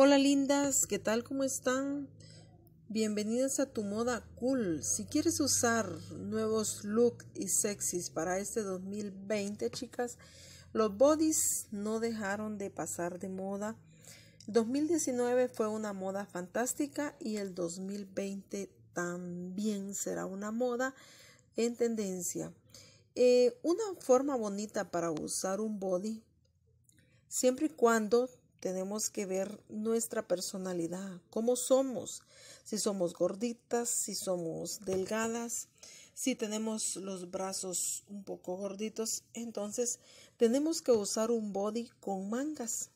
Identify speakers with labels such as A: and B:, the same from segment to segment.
A: Hola lindas, ¿qué tal? ¿Cómo están? Bienvenidas a tu moda cool. Si quieres usar nuevos looks y sexys para este 2020, chicas, los bodies no dejaron de pasar de moda. 2019 fue una moda fantástica y el 2020 también será una moda en tendencia. Eh, una forma bonita para usar un body, siempre y cuando tenemos que ver nuestra personalidad, cómo somos, si somos gorditas, si somos delgadas, si tenemos los brazos un poco gorditos, entonces tenemos que usar un body con mangas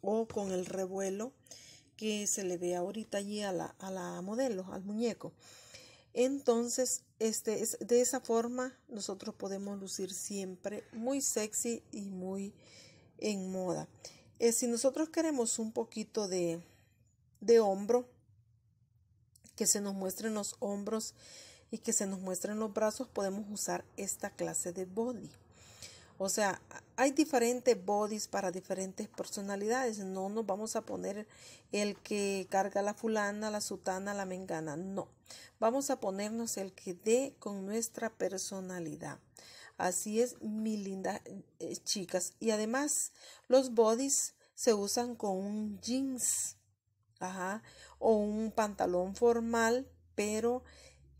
A: o con el revuelo que se le ve ahorita allí a la, modelo, al muñeco. Entonces, este, es, de esa forma nosotros podemos lucir siempre muy sexy y muy en moda. Eh, si nosotros queremos un poquito de, de hombro, que se nos muestren los hombros y que se nos muestren los brazos, podemos usar esta clase de body. O sea, hay diferentes bodies para diferentes personalidades. No nos vamos a poner el que carga la fulana, la sutana, la mengana. No. Vamos a ponernos el que dé con nuestra personalidad. Así es, mi linda eh, chicas. Y además, los bodys se usan con un jeans, ajá, o un pantalón formal, pero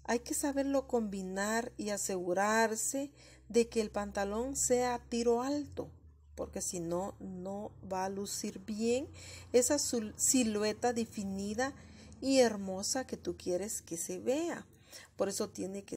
A: hay que saberlo combinar y asegurarse de que el pantalón sea tiro alto, porque si no, no va a lucir bien esa silueta definida y hermosa que tú quieres que se vea. Por eso tiene que